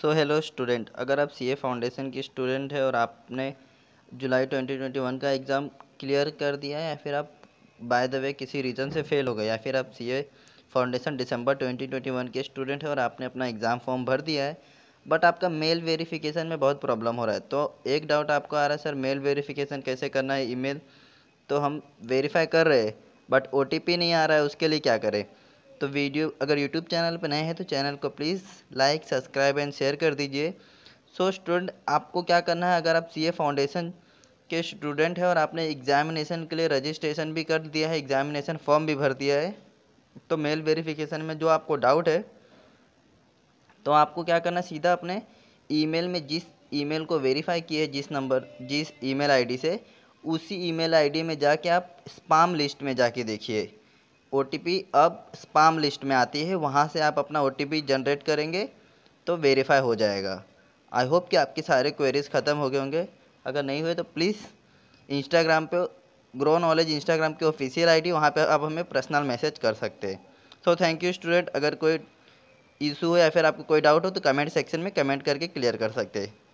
so hello student अगर आप सी ए foundation की स्टूडेंट है और आपने जुलाई 2021 का एग्ज़ाम क्लियर कर दिया या फिर आप बाय द वे किसी रीज़न से फेल हो गए या फिर आप सी ए फाउंडेशन दिसंबर 2021 के स्टूडेंट है और आपने अपना एग्ज़ाम फॉर्म भर दिया है बट आपका मेल वेरीफिकेशन में बहुत प्रॉब्लम हो रहा है तो एक डाउट आपको आ रहा है सर मेल वेरीफिकेशन कैसे करना है मेल तो हम वेरीफाई कर रहे हैं बट ओ नहीं आ रहा है उसके लिए क्या करें तो वीडियो अगर यूट्यूब चैनल पर नए हैं तो चैनल को please like subscribe and share कर दीजिए सो स्टूडेंट आपको क्या करना है अगर आप सी फाउंडेशन के स्टूडेंट हैं और आपने एग्जामिनेशन के लिए रजिस्ट्रेशन भी कर दिया है एग्जामिनेशन फॉर्म भी भर दिया है तो मेल वेरिफिकेशन में जो आपको डाउट है तो आपको क्या करना है सीधा अपने ईमेल में जिस ईमेल को वेरीफाई किए जिस नंबर जिस ईमेल आईडी से उसी ईमेल आईडी में जाके आप स्पाम लिस्ट में जाके देखिए ओ अब स्पाम लिस्ट में आती है वहाँ से आप अपना ओ जनरेट करेंगे तो वेरीफाई हो जाएगा आई होप कि आपकी सारे क्वेरीज़ ख़त्म हो गए होंगे अगर नहीं हुए तो प्लीज़ इंस्टाग्राम पे ग्रो नॉलेज इंस्टाग्राम की ऑफिशियल आईडी वहाँ पे आप हमें पर्सनल मैसेज कर सकते हैं सो थैंक यू स्टूडेंट अगर कोई इशू हो या फिर आपको कोई डाउट हो तो कमेंट सेक्शन में कमेंट करके क्लियर कर सकते हैं